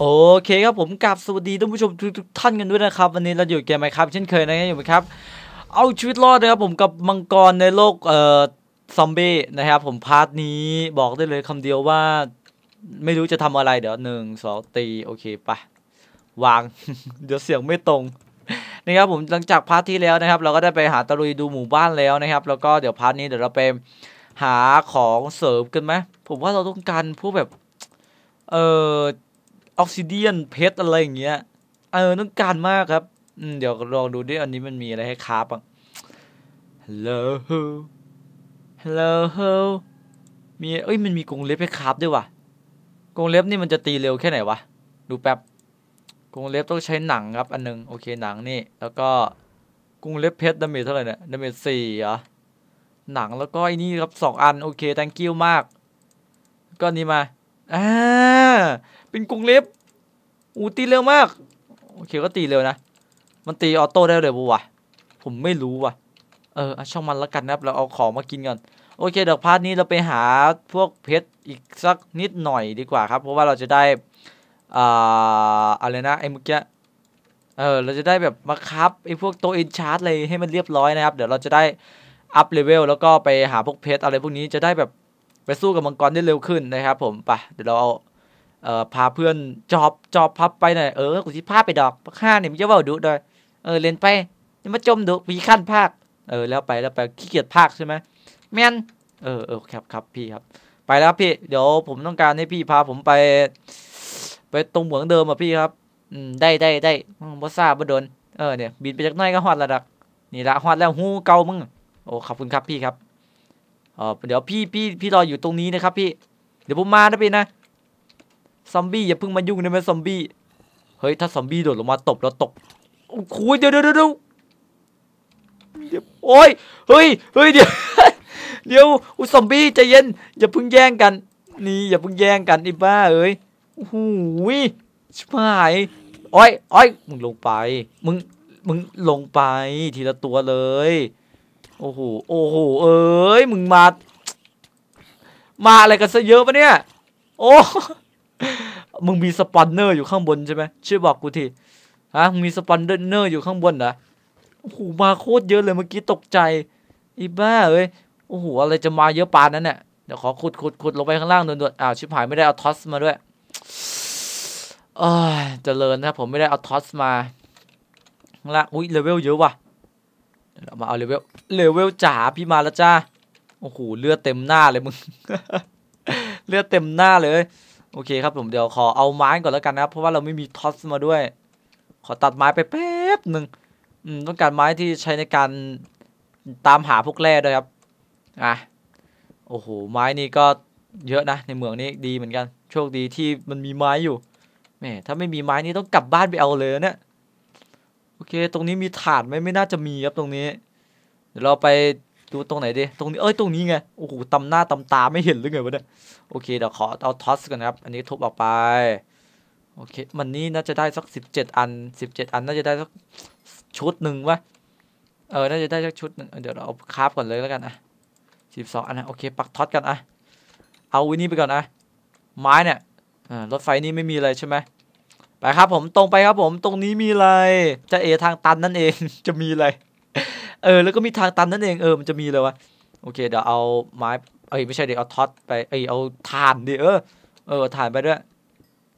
โอเคครับผมกลับสวัสดีท่านผู้ชมทุกท่านกันด้วยนะครับ วันนี้เราอยู่เกมไหมครับเช่นเคยนะครับอยู่ไหมครับเอาชีวิตรอดนะครับผมกับมังกรในโลกเอ่อซอมบี้นะครับ ผมพาร์ทนี้บอกได้เลยคำเดียวว่า ไม่รู้จะทำอะไร เดี๋ยวหนึ่งสองตีโอเคปะวาง เดี๋ยวเสียงไม่ตรงนะครับผมหลังจากพาร์ทที่แล้วนะครับ เราก็ได้ไปหาตะลุยดูหมู่บ้านแล้วนะครับ แล้วก็เดี๋ยวพาร์ทนี้เดี๋ยวเราไปหาของเสริมกันไหมผมว่าเราต้องการพวกแบบ เอ่อออกซิเดียนเพชรอะไรอย่างเงี้ย เออต้องการมากครับเดี๋ยวลองดูดิอันนี้มันมีอะไรให้คาบ้าง hello hello มีเอ้ยมันมีกรงเล็บให้คาบด้วยว่ะ กรงเล็บนี่มันจะตีเร็วแค่ไหนวะ ดูแป๊บ กรงเล็บต้องใช้หนังครับ อันนึงโอเคหนังนี่ แล้วก็กรงเล็บเพชรดาเมจเท่าไหร่เนี่ยดาเมจสี่เหรอ หนังแล้วก็ไอ้นี่ครับสองอันโอเคแตงกิ้วมาก ก็นี่มาอ่าเป็น กรงเล็บ อูตีเร็ว มาก โอเคก็ตีเร็วนะ มันตีออโต้ได้เลยบัวะผมไม่รู้ว่ะ เออช่องมันละกันนะครับเราเอาของ มากินก่อน โอเคเดี๋ยวพาร์ทนี้เราไปหาพวกเพชรอีกสักนิดหน่อยดีกว่าครับ เพราะว่าเราจะได้อ่าอะไรนะไอ้เมื่อกี้เออเราจะได้แบบมาครับไอ้พวกโตอินชาร์ตเลยให้มันเรียบร้อยนะครับเดี๋ยวเราจะได้อัพเลเวลแล้วก็ไปหาพวกเพชรอะไรพวกนี้จะได้แบบไปสู้กับมังกรได้เร็วขึ้นนะครับผมไปเดี๋ยวเราเอาเอ่อพาเพื่อนจอบจอบพับไปหน่อยเออกูสิพาไปดอกห้าเนี่ยมันจะว่าดุด้วยเออเล่นไปยัมาจมดุพีขั้นภาคเออแล้วไปแล้วไปขี้เกียจภาคใช่ไหมแมนเออเออครับครับพี่ครับ ไปแล้วพี่ เดี๋ยวผมต้องการให้พี่พาผมไป ไปตรงเหมืองเดิมอ่ะพี่ครับอืมได้ได้ได้บอสซาบอดนเออเนี่ยบินไปจากน้อยก็หอดระดับนี่ละหอดแล้วหูเกามึงโอ้ขอบคุณครับพี่ครับเอเดี๋ยวพี่พี่พี่รออยู่ตรงนี้นะครับพี่ เดี๋ยวผมมานะพี่นะซอมบี้อย่าเพิ่งมายุ่งนะมันซอมบี้เฮ้ยถ้าซอมบี้โดดลงมาตบเราตกโอ้โหเดี๋ยวเดี๋ยวเดี๋ยวโอ้ยเฮ้ยเฮ้ยเดี๋ยวเดี๋ยวอุซอมบี้ใจเย็น อย่าเพิ่งแย่งกัน นี่ อย่าเพิ่งแย่งกันไอ้บ้าเอ้ยโอ้ชิบหายโอ้ยโอ้ยมึงลงไป มึงมึงลงไปทีละตัวเลยโอ้โห โอ้โห เอ้ย มึงมา มาอะไรกันซะเยอะปะเนี่ย โอ้ มึงมีสปอนเนอร์อยู่ข้างบนใช่ไหมช่วยบอกกูที ฮะมึงมีสปอนเนอร์อยู่ข้างบนนะโอ้โหมาโคตรเยอะเลยเมื่อกี้ตกใจอีบ้าเอ้ย โอ้โห อะไรจะมาเยอะปานนั้นเนี่ยเดี๋ยวขอขุดขุดขุดลงไปข้างล่างด่วนๆอ้าวชิบหายไม่ได้เอาทอสมาด้วย เออเจริญนะ ผมไม่ได้เอาทอสมาละอุ้ยเลเวลเยอะว่ะเรามาเอาเลเวล เลเวลจ๋าพี่มาแล้วจ้า โอ้โหเลือดเต็มหน้าเลยมึง เลือดเต็มหน้าเลย โอเค ครับ ผมเดี๋ยวขอเอาไม้ก่อนแล้วกันนะครับเพราะว่าเราไม่มีท็อสมาด้วย ขอตัดไม้ไปแป๊บหนึ่งต้องการไม้ที่ใช้ในการตามหาพวกแร่ด้วยครับ อ่ะ โอ้โหไม้นี่ก็เยอะนะในเมืองนี้ดีเหมือนกัน โชคดีที่มันมีไม้อยู่แม่ถ้าไม่มีไม้นี่ต้องกลับบ้านไปเอาเลยเนี่ยโอเค ตรงนี้มีฐานไหมไม่น่าจะมีครับตรงนี้ เดี๋ยวเราไปดูตรงไหนดี ตรงนี้ เอ้ย ตรงนี้ไง โอ้โหตำหน้าตำตาไม่เห็นหรือไงวะเนี่ย โอเค เดี๋ยวขอเอาทอสกันนะครับ อันนี้ทุบออกไป โอเค มันนี้น่าจะได้สักสิบเจ็ดอันสิบเจ็ดอันน่าจะได้สักชุดหนึ่งวะเออ น่าจะได้สักชุดหนึ่งเดี๋ยวเราเอาคาฟก่อนเลยแล้วกันอ่ะสิบสองอันนะโอเค ปักทอสกันอ่ะเอาวินี่ไปก่อนอ่ะไม้เนี่ยรถไฟนี่ไม่มีอะไรใช่ไหมไปครับผมตรงไปครับผมตรงนี้มีอะไร จะเอทางตันนั่นเองจะมีอะไร เออแล้วก็มี ทางตันนั่นเองเออมันจะมีเลยวะโอเคเดี๋ยวเอาไม้ เอ้ยไม่ใช่เดี๋ยวเอาท็อตไปเอ้ยเอาถ่านดิเออเออถ่านไปด้วย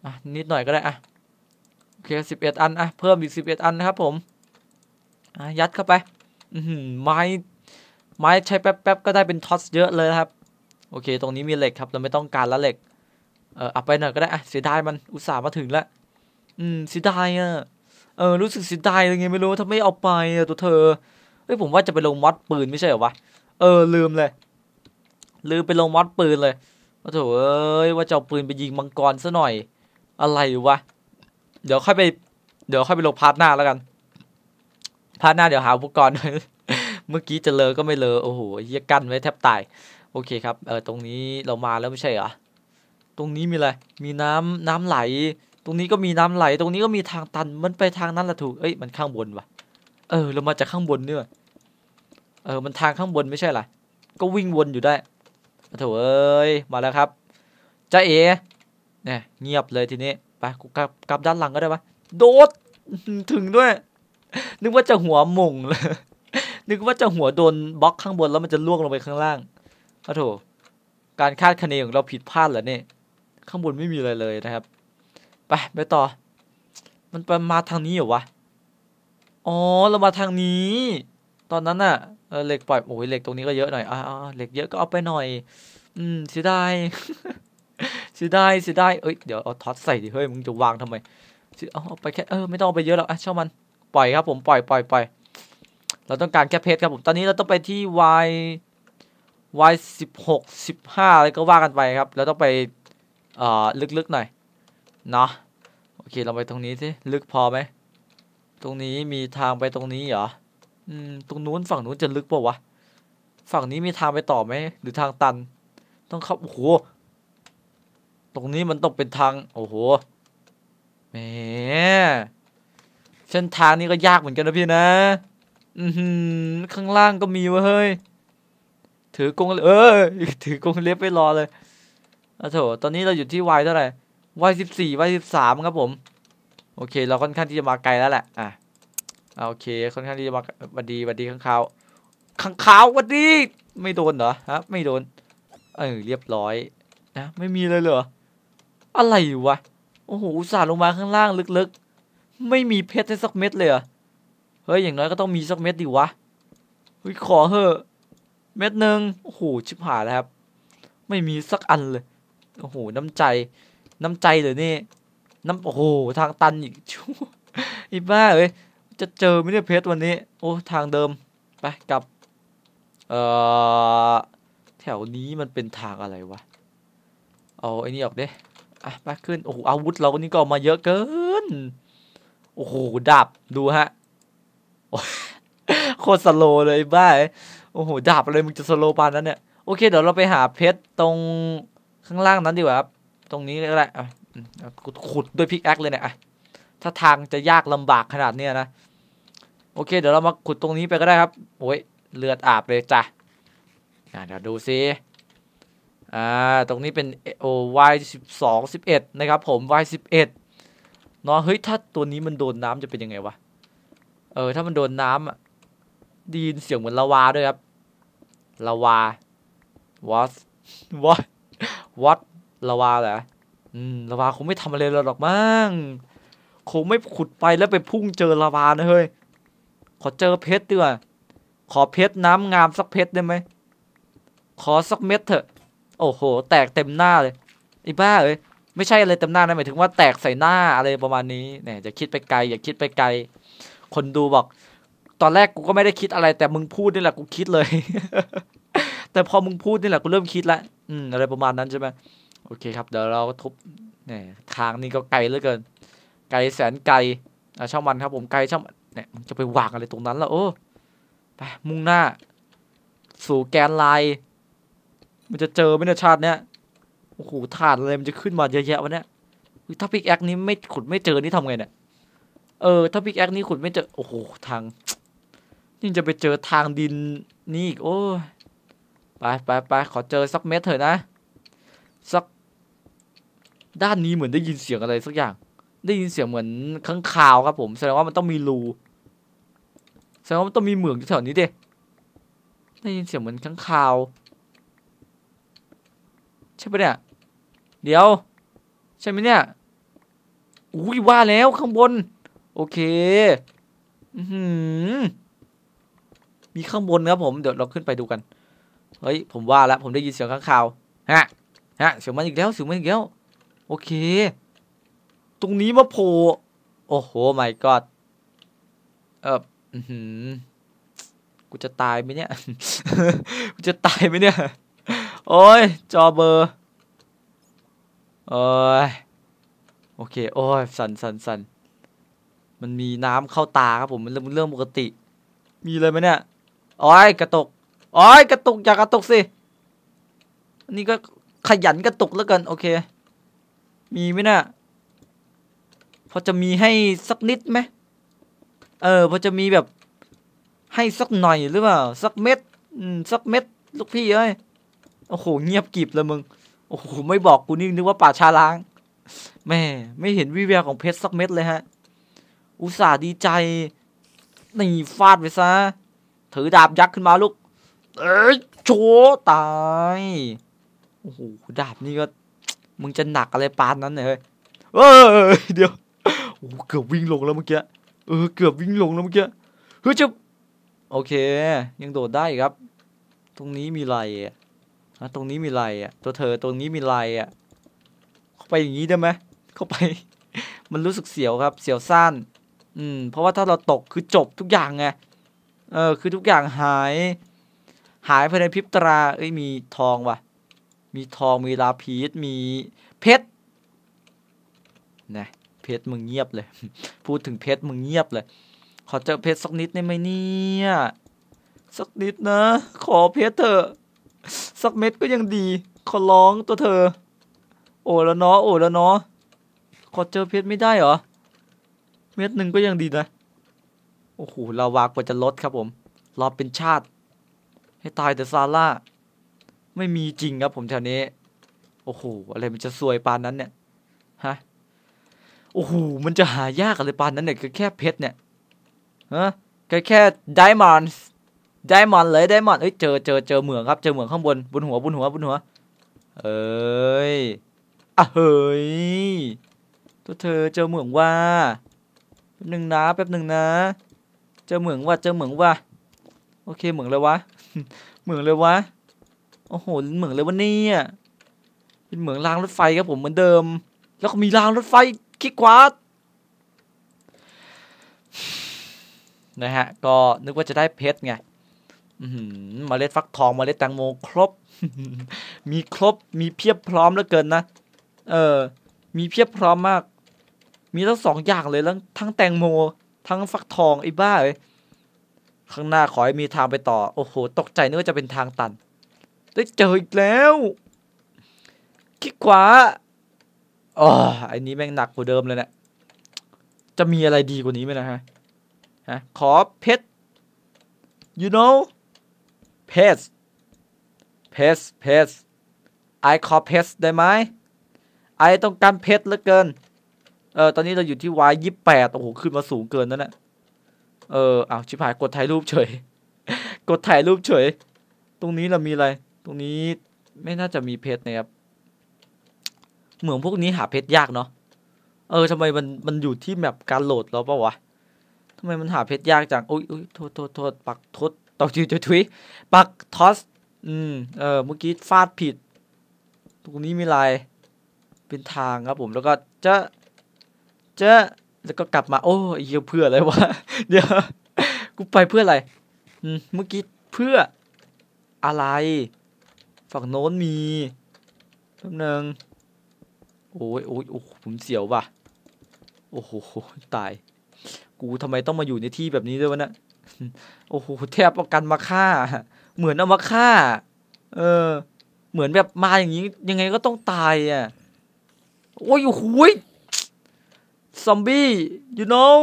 อ่ะนิดหน่อยก็ได้อ่ะโอเคสิบเอ็ดอัน อ่ะเพิ่มอีกสิบเอ็ดอันนะครับผมอ่ะยัดเข้าไปอืไม้ไม้ใช้แป๊บๆก็ได้เป็นท็อตเยอะเลยครับ โอเค ตรงนี้มีเหล็กครับ เราไม่ต้องการละเหล็กเออเอาไปหน่อยก็ได้อ่ะเสียดายมันอุตส่าห์มาถึงแล้วอืมเสียดาย อ่ะเออ รู้สึกเสียดายยังไงไม่รู้ถ้าไม่เอาไปอ่ะตัวเธอเฮ้ยผมว่าจะไปลงมอดปืนไม่ใช่เหรอวะเออ ลืมเลย ลืมไปลงมอดปืนเลยโอ้โถเอ้ยว่าจะเอาปืนไปยิงมังกรซะหน่อย อะไรวะ เดี๋ยวค่อยไป เดี๋ยวค่อยไปลงพาร์ทหน้าแล้วกัน พาร์ทหน้าเดี๋ยวหาอุปกรณ์เมื่อกี้จะเลอก็ไม่เลอโอ้โหเยียกันไว้แทบตาย โอเคครับเออตรงนี้เรามาแล้วไม่ใช่เหรอตรงนี้มีอะไรมีน้ำน้ำไหลตรงนี้ก็มีน้ำไหล ตรงนี้ก็มีทางตัน มันไปทางนั้นละถูกเอ้ย มันข้างบนวะเออ เรามาจากข้างบนเนี่ยเออ มันทางข้างบนไม่ใช่หรอก็วิ่งวนอยู่ได้โกเอ้ยมาแล้วครับจ้าเอ๋เนี่ย เงียบเลยทีนี้ ไปกูกลับกลับด้านหลังก็ได้ปะโดดถึงด้วย นึกว่าจะหัวมุงเลยนึกว่าจะหัวโดนบล็อกข้างบนแล้วมันจะล่วงลงไปข้างล่างโอ้โถ การคาดคะเนของเราผิดพลาดเหรอเนี่ย ข้างบนไม่มีอะไรเลยนะครับไปไปต่อ มันไปมาทางนี้เหรอวะ อ๋อ เรามาทางนี้ ตอนนั้นอะเหล็กปล่อยโอ้ยเหล็กตรงนี้ก็ เยอะ หน่อยอ่าเหล็ก เยอะ ก็เอาไปหน่อย อืมเสียดายเสียดายเสียดายเอ้ย เดี๋ยวเอาท็อตใส่ดิ เฮ้ย มึงจะวางทำไมเอาเอาไปแค่ เออ ไม่ต้องเอาไปเยอะหรอกอ่ะชอามัน ปล่อยครับผม ปล่อยปล่อยปล่อยเราต้องการแค่เพชรครับผม ตอนนี้เราต้องไปที่ววายายสิบหกสิบห้าอะไรก็ว่ากันไปครับ แล้วต้องไปเอ่อลึกๆหน่อยเนาะโอเค เราไปตรงนี้สิลึกพอไหม ตรงนี้มีทางไปตรงนี้เหรออืมตรงนู้นฝั่งนู้นจะลึกปะวะฝั่งนี้มีทางไปต่อไหมหรือทางตัน ต้องเข้าโอ้โหตรงนี้มันต้องเป็นทางโอ้โหแหมเส้นทางนี้ก็ยากเหมือนกันนะพี่นะอืมข้างล่างก็มีวะเฮ้ยถือกงเออถือกงเล็บไปรอเลยอ้โถตอนนี้เราอยู่ที่วายเท่าไหร่วัยสิบสี่วัยสิบสามครับผม โอเคเราค่อนข้างที่จะมาไกลแล้วแหละอ่ะโอเค ค่อนข้างที่จะมาวัดดีวัดดีข้างขาวข้างขาววัดดี ไม่โดนเหรอฮะไม่โดน เออเรียบร้อยนะไม่มีเลยเหรออะไรอยู่วะโอ้โหอุตส่าห์ลงมาข้างล่างลึกๆ ไม่มีเพชรสักเม็ดเลยเหรอเฮ้ยอย่างน้อยก็ต้องมีสักเม็ดดิวะเฮ้ยขอเหอะเม็ดหนึ่งโอ้โหชิบหายแล้วครับไม่มีสักอันเลยโอ้โหน้ำใจน้ำใจเหรอนี่ น้ำโอ้โหทางตันอีกชั่วอีบ้าเอ้ยจะเจอไมไเ้เพชรวันนี้ โอ้ทางเดิม ไปกลับ เอ่อแถวนี้มันเป็นทางอะไรวะ เอาไอ้นี่ออกเด้อ่ะมาขึ้น โอ้โหอาวุธเรานี่ก็มาเยอะเกิน โอ้โหดาบดูฮะ โคตรสโลเลยบ้าโอ้โหดาบเลยมึงจะสโลปานนั้นเนี่ยโอเคเดี๋ยวเราไปหาเพชรตรงข้างล่างนั้นดีกว่าครับตรงนี้ก็ได้ขุดด้วยพิก แอคเลยเนี่ยอะถ้าทางจะยากลำบากขนาดเนี้ยนะ โอเค เดี๋ยวเรามาขุดตรงนี้ไปก็ได้ครับโอ้ยเลือด อาบเลยจ้ะเดี๋ยวดู ซิ อ่า ตรงนี้เป็นโอวายสิบสองสิบเอ็ดนะครับ ผมวายสิบเอ็ดนาะเฮ้ย ถ้าตัวนี้มันโดน น้ำจะเป็นยังไงวะเออ ถ้ามันโดนน้ำอ่ะดีนเสียงเหมือนลาวาด้วยครับลาวาวอสวอสวอสลาวาเหรอ อืม ลาวาคงไม่ทำอะไรเราหรอกมั้งคงไม่ขุดไปแล้วไปพุ่งเจอลาวานะเฮ้ยขอเจอเพชรดีกว่าขอเพชรน้ำงามสักเพชรได้ไหม ขอสักเม็ดเถอะ โอ้โห แตกเต็มหน้าเลยไอ้บ้าเอ้ยไม่ใช่อะไรเต็มหน้านะหมายถึงว่าแตกใส่หน้าอะไรประมาณนี้เนี่ย่าคิดไปไกล อย่าคิดไปไกล คนดูบอก ตอนแรกกูก็ไม่ได้คิดอะไร แต่มึงพูดนี่แหละกูคิดเลย แต่พอมึงพูดนี่แหละกูเริ่มคิดละ อืม อะไรประมาณนั้นใช่ไหมโอเคครับเดี๋ยวเราทุบเนี่ยทางนี้ก็ไกลเหลือเกิน ไกลแสนไกลอช่องมันครับผมไกลช่องเนี่ยมันจะไปวางอะไรตรงนั้นล้ะโอ้ไปมุ่งหน้า สู่แกนไลนมันจะเจอไม่ในชาติเนี้ยโอ้โหฐานอะไรมันจะขึ้นมาเยอะแยะวะเนี่ยถ้าพิกแอคนี้ไม่ขุดไม่เจอนี่ทำไงเนี่ยเออถ้าพิกแอคนี้ขุดไม่เจอโอ้โหทางนี่จะไปเจอทางดินนี่อีก โอ้ไปไปไปขอเจอสักเม็ดเถอะนะสักด้าน นี้เหมือนได้ยินเสียงอะไรสักอย่าง ได้ยินเสียง เหมือนข้างคาวครับ ผม แสดงว่ามันต้องมีรู แสดงว่ามันต้อง มี เหมืองแถวนี้เด้ได้ยินเสียงเหมือนข้างคาว ใช่ปะเนี่ยเดี๋ยว ใช่ไหมเนี่ย อุ้ยว่าแล้วข้างบน โอเค อืมมีข้างบนครับผมเดี๋ยวเราขึ้นไปดูกัน เฮ้ยผมว่าแล้ว ผมได้ยินเสียงข้างคาวฮะ ฮะ เสียงมันอีกแล้วเสียงมันอีกแล้วโอเค ตรงนี้มาโผล่โอ้โห ไม่กอดเออกูจะตายไหมเนี่ยกูจะตายไหมเนี่ยโอ้ย จอเบอร์โอ้ยโอเค โอ้ยสันสันสันมันมีน้ำเข้าตาครับผมมันเรื่องเร่ปกติ มีเลยไหมเนี่ยโอ้ยกระตกโอ้ยกระตกอย่ากระตกสิอันนี้ก็ขยันกระตกแล้วกัน โอเคมีไหมนะ่ะพอจะมีให้สักนิดไหมเออพอจะมีแบบให้สักหน่อยหรือเปล่าสักเม็ดสักเม็ดลูกพี่เอ้ยโอ้โหเงียบกริบเลยมึง โอ้โห ไม่บอกกูนี่นึกว่าป่าชาล้าง แม่ ไม่เห็นวิแววของเพชรสักเม็ดเลยฮะ อุตส่าห์ดีใจ นี่ฟาดไปซะถือดาบยักษ์ขึ้นมาลูกเอ้ยโชตาย โอ้โหดาบนี่ก็มึงจะหนักอะไรปานนั้นเลยเฮ้ยเดี๋ยวเกือบวิ่งลงแล้วเมื่อกี้เออเกือบวิ่งลงแล้วเมื่อกี้ เฮ้ยจะโอเค ยังโดดได้ครับ ตรงนี้มีไรอ่ะตรงนี้มีไรอ่ะ ตัวเธอตรงนี้มีไรอ่ะเข้าไปอย่างนี้ได้ไหมเข้าไป มันรู้สึกเสียวครับ เสียวสั้น อืม เพราะว่าถ้าเราตกคือจบทุกอย่างไง เออ คือทุกอย่างหาย หายภายในพริบตาเอ้ย มีทองว่ะมีทองมีลาพีสมีเพชรนะเพชรมึงเงียบเลย พูดถึงเพชรมึงเงียบเลย ขอเจอเพชรสักนิดได้ไหมเนี่ยสักนิดนะ ขอเพชรเถอะสักเม็ดก็ยังดี ขอร้องตัวเธอ โอ้แล้วเนาะโอ้แล้วเนาะขอเจอเพชรไม่ได้เหรอเม็ดหนึ่งก็ยังดีนะ โอ้โหเราวากว่าจะลดครับผม รอเป็นชาติ ให้ตายแต่ซาร่าไม่มีจริงครับผมแถวนี้ โอ้โห อะไรมันจะสวยปานนั้นเนี่ย ฮะ โอ้โห มันจะหายากอะไรปานนั้นเนี่ยคือแค่เพชรเนี่ยฮะแค่แค่ไดมอนด์ไดมอนด์เลยไดมอนด์เอ้ยเจอเจอเจอเหมืองครับเจอเหมืองข้างบน บนหัวบนหัวบนหัว เอ้ย อ่ะเฮ้ย ตัวเธอเจอเหมืองว่าแป๊บหนึ่งนะแป๊บหนึ่งนะ เจอเหมืองว่าเจอเหมืองว่าโอเคเหมืองเลยวะเหมืองเลยวะโอ้โห เหมืองเลยวันนี่เป็นเหมืองรางรถไฟครับผมเหมือนเดิม แล้วก็มีรางรถไฟ คิกควาดนะฮะ ก็นึกว่าจะได้เพชรไงมเล็ดฟักทองมเล็ดแตงโม ครบ มีครบ มีเพียบพร้อมเหลือเกินนะ เออ มีเพียบพร้อมมาก มีทั้งสองอย่างเลยแล้ว ทั้งแตงโม ทั้งฟักทอง ไอ้บ้าเลยข้างหน้าขอให้มีทางไปต่อ โอ้โห ตกใจนึกว่าจะเป็นทางตันได้เจออีกแล้วคลิกขวาอ๋อไอ้นี้แม่งหนักกว่าเดิมเลยเนะี่ยจะมีอะไรดีกว่านี้ไหมนะฮะฮะขอเพชร you know เพชร เพชรเพชรอขอเพชรได้ไหมไอต้องการเพชรเหลือเกิน เออตอนนี้เราอยู่ที่วายี่แปดโอ้โหขึ้นมาสูงเกินนั่นแหละเออเอาชิบหายกดถ่ายรูปเฉย กดถ่ายรูปเฉย ตรงนี้เรา มีอะไรตรงนี้ไม่น่าจะมีเพชรนะครับเหมืองพวกนี้หาเพชรยากเนาะเออทำไมมันมันอยู่ที่แบบการโหลดแล้วปะวะทำไมมันหาเพชรยากจังอุ้ยอุ้ยโทษโทษโทษปักทษตอกจิวทวยปักทอสอืม เออ เมื่อกี้ฟาดผิดตรงนี้มีลายเป็นทางครับ ผม แล้วก็จะจะแล้วก็กลับมา โอ้ยยเพื่ออะไรวะเดี๋ยวกูไปเพื่ออะไรเมื่อกี้เพื่ออะไรฝั่งโน้นมีแป๊หนึงโอ้ยโอ้ยโอ้ผมเสียวว่ะ โอ้โหตาย กูทำไมต้องมาอยู่ในที่แบบนี้ด้วยวะเนะโอ้โหแทบปอะกันมาฆ่า เหมือนเอามาฆ่า เออ เหมือนแบบมาอย่างนี้ ยังไงก็ต้องตายอ่ะโอ้ยโอ้โหซอมบี้ you know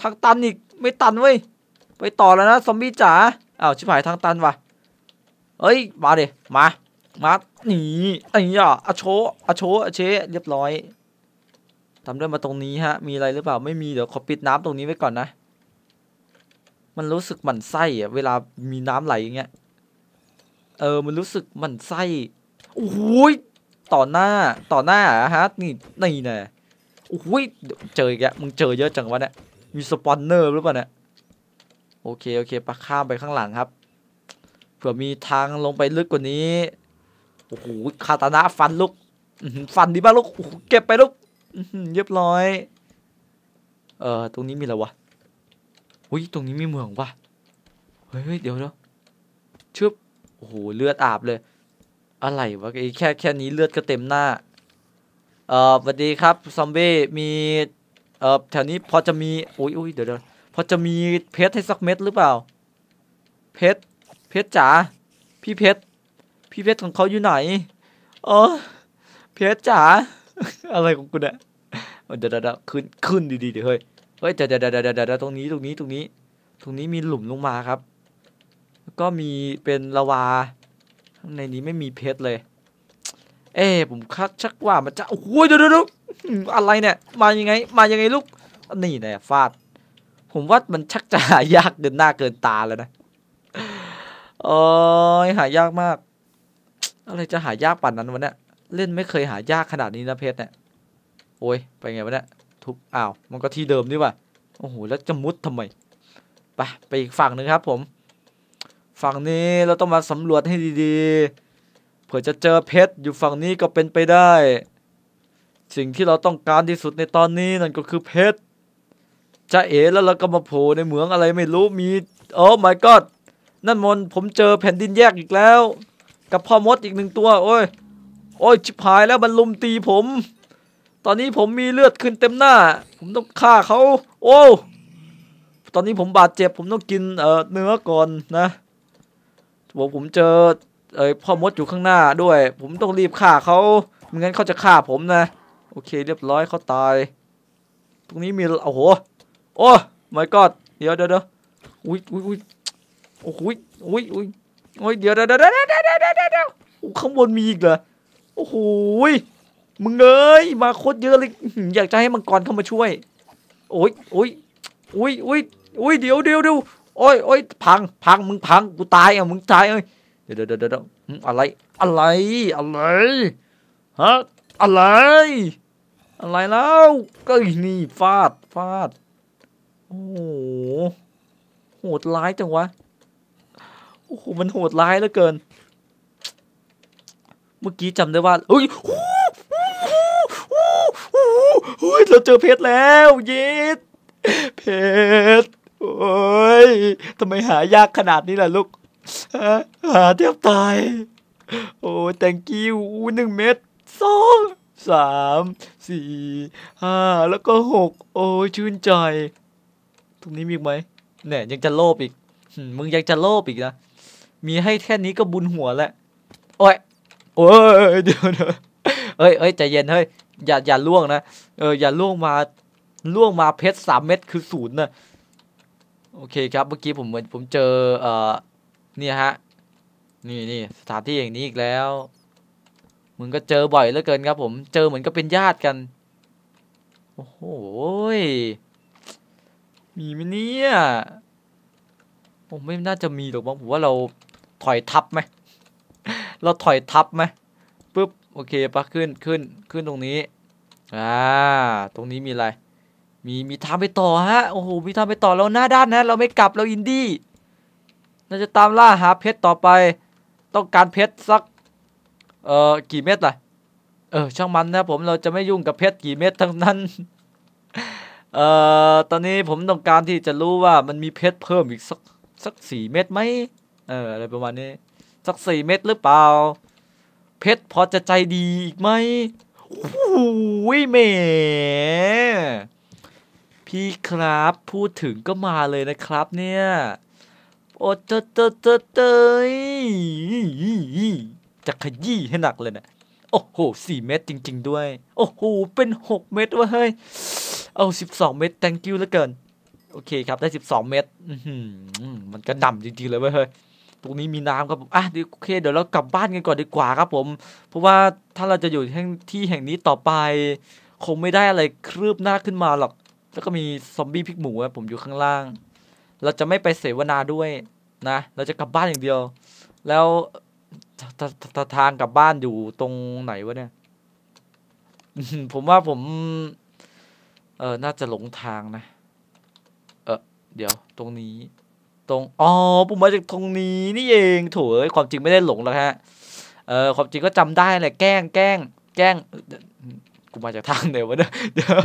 ทางตันอีกไม่ตันเว้ยไปต่อแล้วนะซอมบี้จ๋าอ้าวชิบหายทางตันว่ะเอ้ยมาเดมามาหนีไอ้ยาอโชอโชอเชเรียบร้อยทำเรื่องมาตรงนี้ฮะ มีอะไรหรือเปล่าไม่มีเดี๋ยวขอปิดน้ำตรงนี้ไว้ก่อนนะ มันรู้สึกหมันไส้อะเวลามีน้ำไหลอย่างเงี้ยเออมันรู้สึกหมันไส้โอ้ยต่อหน้าต่อหน้าฮะนี่นี่แน่โอ้ยเจออีกแล้วมึงเจอเยอะจังวะเนี่ยมีสปอนเนอร์หรือเปล่าเนี่ยโอเคโอเคปะข้ามไปข้างหลังครับผื่อมีทางลงไปลึกกว่านี้ โอ้โหคาตานะ ฟันลูกฟันดี้ากลูกเก็บไปลูกเรียบร้อย เออ ตรงนี้มีอะไรวะอุ้ย ตรงนี้มีเมืองวะเฮ้ยเดี๋ยวเนาะชึบโอ้โห เลือดอาบเลย อะไรวะไอ้แค่แค่นี้เลือดก็เต็มหน้า เออสวัสดีครับ ซอมบี้มี เออแถวนี้พอจะมีอุ้ยอุ้ยเดี๋ยวเดี๋ยวพอจะมีเพชรให้สักเม็ดหรือเปล่า เพชรเพชรจ๋าพี่เพชรพี่เพชรของเขาอยู่ไหนเออเพชรจ๋าอะไรของกูเนี่ยเดี๋ยวเดี๋ยวขึ้นขึ้นดีๆเดี๋ยวเฮ้ย เฮ้ยเดี๋ยวเดี๋ยวเดี๋ยวเดี๋ยวตรงนี้ตรงนี้ตรงนี้ ตรงนี้มีหลุมลงมาครับ ก็มีเป็นละวาในนี้ไม่มีเพชรเลย เอ้ผมคักชักว่ามันจะโอ้ยเดี๋ยวเดี๋ยวอะไรเนี่ยมายังไง มายังไงลูกนี่เนี่ยฟาด ผมว่ามันชักจะายากเกินหน้าเกินตาแล้วนะเอ้ยหายากมากอะไรจะหายากป่านนั้นวะเนี่ยเล่นไม่เคยหายากขนาดนี้นะเพชรเนี่ยโอ้ยไปไงวะเนี่ยทุบอ้าว มันก็ที่เดิมนี่วะโอ้โหแล้วจะมุดทำไมไปไปอีกฝั่งหนึ่งครับ ผม ฝั่งนี้เราต้องมาสำรวจให้ดี ๆ เผื่อจะเจอเพชรอยู่ฝั่งนี้ก็เป็นไปได้ สิ่งที่เราต้องการที่สุดในตอนนี้นั่นก็คือเพชรจะเอ๋แล้วเราก็มาโผล่ในเหมืองอะไรไม่รู้มีโอ้ my god นั่นมน ผมเจอแผ่นดินแยกอีกแล้ว กับพ่อมดอีกหนึ่งตัว โอ้ยโอ้ยชิบหายแล้ว มันลุมตีผม ตอนนี้ผมมีเลือดขึ้นเต็มหน้า ผมต้องฆ่าเขาโอ้ตอนนี้ผมบาดเจ็บผมต้องกินเอ่อเนื้อก่อนนะบอกผมเจอเออพ่อมดอยู่ข้างหน้าด้วยผมต้องรีบฆ่าเขาไม่งั้นเขาจะฆ่าผมนะโอเคเรียบร้อยเขาตาย ตรงนี้มีโอ้โหโอ้ my god เดี๋ยวเดี๋ยวเดี๋ยวอุ้ยอุ้ยอุ้ยโอ้ยโอ้ยโอ้ยโอ้ย เดี๋ยวเดี๋ยวเดี๋ยวเดี๋ยวเดี๋ยวเดี๋ยวข้างบนมีอีกเหรอ โอ้โหมึงเอ้ยมาโคตรเยอะเลยอยากจะให้มังกรเข้ามาช่วยโอ้ยโอ้ยโอ้ยโอ้ยโอ้ยเดี๋ยวเดี๋ยวเดี๋ยวโอ้ยโอ้ยพัง พัง มึงพัง กูตายอ่ะมึงตายเอ้ย เดี๋ยวเดี๋ยวเดี๋ยวอะไร อะไร อะไร ฮะ อะไร อะไรแล้วก็นี่ฟาด ฟาด โอ้โหโหดร้ายจังวะโอ้โหมันโหดร้ายเหลือเกิน เมื่อกี้จำได้ว่าเฮ้ยเราเจอเพชรแล้วยิดเพชร โอ้ยทำไมหายากขนาดนี้ล่ะลูก หาเทียบตาย โอ้ยแตงกี้หนึ่งเม็ดสอง สาม สี่ ห้า แล้วก็หกโอ้ยชื่นใจ ตรงนี้มีอีกไหมเนี่ยยังจะโลภอีก มึงยังจะโลภอีกนะมีให้แค่นี้ก็บุญหัวแล้ว โอ้ยโอ้ยเดี๋ยวนะเอ้ยเอ้ยใจเย็นเฮ้ย อย่าอย่าล่วงนะ เอออย่าล่วงมาล่วงมาเพชรสามเม็ดคือศูนย์นะโอเคครับเมื่อกี้ผมเหมือนผมเจอ เอ่อนี่ฮะ นี่นี่สถานที่อย่างนี้อีกแล้ว มึงก็เจอบ่อยเหลือเกินครับ ผม เจอเหมือนก็เป็นญาติกัน โอ้โหมีไหมเนี่ย ผมไม่น่าจะมีหรอกมั้งผมว่าเราถอยทับไหม เราถอยทับไหมปุ๊บ โอเคปะขึ้น ขึ้น ขึ้นตรงนี้ อ่า ตรงนี้มีอะไร มี มีทางไปต่อฮะ โอ้โห มีทางไปต่อเราหน้าด้านนะ เราไม่กลับ เราอินดี้เราจะตามล่าหา เพชรต่อไป ต้องการเพชรสัก เอ่อ กี่เม็ดล่ะ เออ ช่างมันนะผมเราจะไม่ยุ่งกับเพชรกี่เม็ดทั้งนั้น เอ่อตอนนี้ผมต้องการที่จะรู้ว่า มันมีเพชรเพิ่มอีกสัก สักสี่เม็ดไหมเอออะไรประมาณนี้สักสี่เม็ดหรือเปล่า เพชรพอจะใจดีอีกไหมโอ้ยแม่พี่ครับพูดถึงก็มาเลยนะครับเนี่ยโอ้เตเตเตเตจะขยี้ให้หนักเลยนะโอ้โหสี่เม็ดจริง ๆด้วย โอ้โห เป็นหกเม็ดวะเฮ้ยเอาสิบสองเม็ด thank you แล้วเกินโอเคครับได้สิบสองเม็ดมันก็ดำจริงๆเลยวะเฮ้ยตรงนี้มีน้ำครับผม อ่ะดีโอเคเดี๋ยวเรากลับบ้านกันก่อนดีกว่าครับ ผม เพราะว่าถ้าเราจะอยู่ที่แห่งนี้ต่อไป คงไม่ได้อะไรคืบหน้าขึ้นมา หรอก แล้วก็มีซอมบี้พิกหมูครับผมอยู่ข้างล่าง เราจะไม่ไปเสวนาด้วยนะ เราจะกลับบ้านอย่างเดียว แล้วทางกลับบ้านอยู่ตรงไหนวะเนี่ย ผมว่าผม เออน่าจะหลงทางนะ เออ เดี๋ยว ตรงนี้ตรงอ๋อปุ่มมาจากตรงนี้นี่เองถเอยความจริงไม่ได้หลงแล้วฮะเออความจริงก็จำได้แหละแกล้งแกล้งแกล้งกูมาจากทางไหนวะเนี่ยเดี๋ยว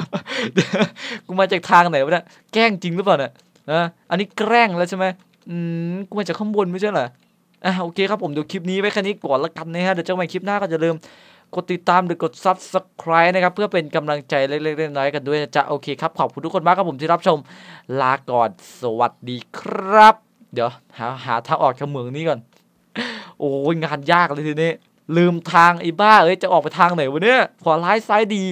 กูมาจากทางไหนวะเนี่ยแกล้งจริงหรือเปล่าเนี่ยนะอันนี้แกล้งแล้วใช่ไหมอืมกูมาจากข้างบนไม่ใช่เหรออ่ะโอเคครับผมดูคลิปนี้ไว้แค่นี้ก่อนละกันนะฮะเดี๋ยวเจะกใหม่คลิปหน้าก็จะลืมกดติดตามหรือกด subscribe นะครับ เพื่อเป็นกำลังใจเล็กๆน้อยๆกันด้วยนะจ๊ะโอเคครับ ขอบคุณทุกคนมากครับผมที่รับชม ลาก่อนสวัสดีครับ เดี๋ยวหาหาทางออกจากเมืองนี้ก่อน โอ้ยงานยากเลยทีนี้ลืมทางไอ้บ้าเอ้ยจะออกไปทางไหนวะเนี่ยขอไลฟ์ซ้ายดี